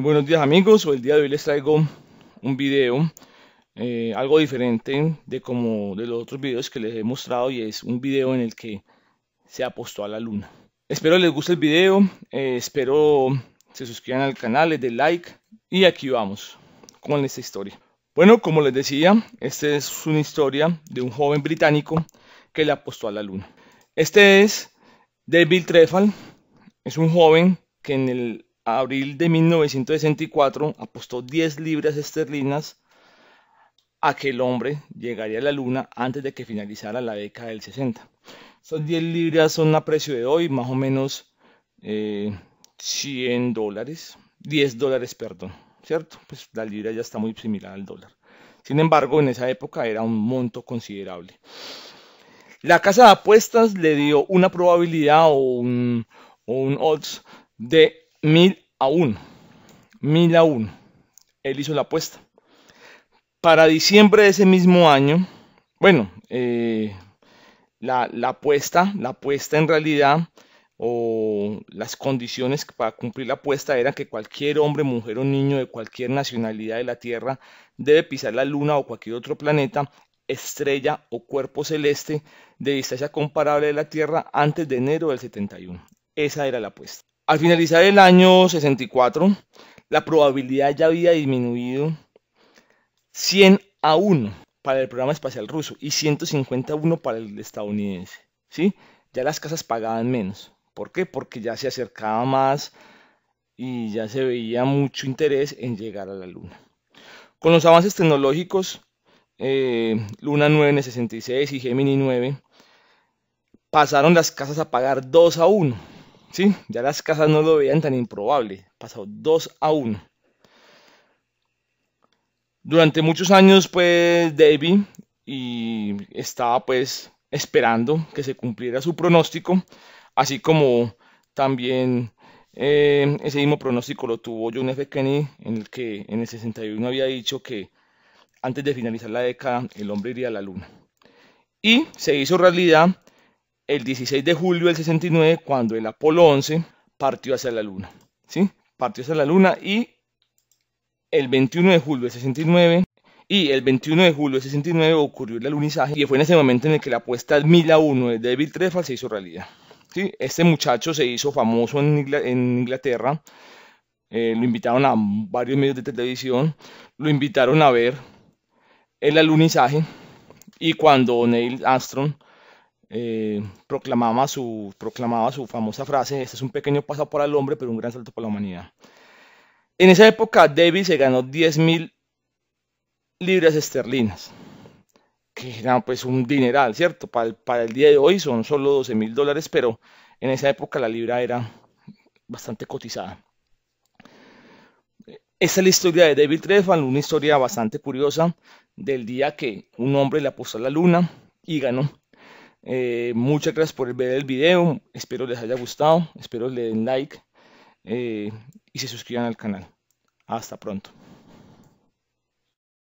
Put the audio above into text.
buenos días amigos, el día de hoy les traigo un video eh, algo diferente de como de los otros videos que les he mostrado y es un video en el que se apostó a la luna. Espero les guste el video, eh, espero se suscriban al canal, les den like y aquí vamos con esta historia. Bueno, como les decía, esta es una historia de un joven británico que le apostó a la luna. Este es David Trefal, es un joven que en el abril de 1964 apostó 10 libras esterlinas a que el hombre llegaría a la luna antes de que finalizara la década del 60. son 10 libras son a precio de hoy más o menos 100 eh, dólares, 10 dólares, perdón, ¿cierto? Pues la libra ya está muy similar al dólar. Sin embargo, en esa época era un monto considerable. La casa de apuestas le dio una probabilidad o un odds de Mil a uno. Mil a uno. Él hizo la apuesta. Para diciembre de ese mismo año, bueno, eh, la, la, apuesta, la apuesta en realidad, o las condiciones para cumplir la apuesta eran que cualquier hombre, mujer o niño de cualquier nacionalidad de la Tierra debe pisar la Luna o cualquier otro planeta, estrella o cuerpo celeste de distancia comparable de la Tierra antes de enero del 71. Esa era la apuesta. Al finalizar el año 64, la probabilidad ya había disminuido 100 a 1 para el programa espacial ruso y 150 a 1 para el estadounidense. ¿sí? Ya las casas pagaban menos. ¿Por qué? Porque ya se acercaba más y ya se veía mucho interés en llegar a la Luna. Con los avances tecnológicos, eh, Luna 9 en 66 y Gemini 9, pasaron las casas a pagar 2 a 1 ya las casas no lo veían tan improbable. Pasó 2 a 1. Durante muchos años, pues, David y estaba, pues, esperando que se cumpliera su pronóstico, así como también eh, ese mismo pronóstico lo tuvo John F. Kennedy, en el que en el 61 había dicho que antes de finalizar la década el hombre iría a la luna. Y se hizo realidad el 16 de julio del 69 cuando el Apolo 11 partió hacia la Luna. ¿sí? Partió hacia la Luna y el 21 de julio del 69 y el 21 de julio del 69 ocurrió el alunizaje y fue en ese momento en el que la apuesta Mila 1 de David Trefal se hizo realidad. ¿sí? Este muchacho se hizo famoso en, Inglaterra, eh, lo invitaron a varios medios de televisión, lo invitaron a ver el alunizaje y cuando Neil Armstrong eh, proclamaba, su, proclamaba su famosa frase, este es un pequeño paso para el hombre, pero un gran salto para la humanidad. En esa época David se ganó 10.000 mil libras esterlinas, que era pues un dineral, ¿cierto? Para el, día de hoy son solo 12.000 mil dólares, pero en esa época la libra era bastante cotizada. Esta es la historia de David Treffan, una historia bastante curiosa del día que un hombre le apostó a la luna y ganó eh, muchas gracias por ver el video, espero les haya gustado, espero le den like eh, y se suscriban al canal. Hasta pronto.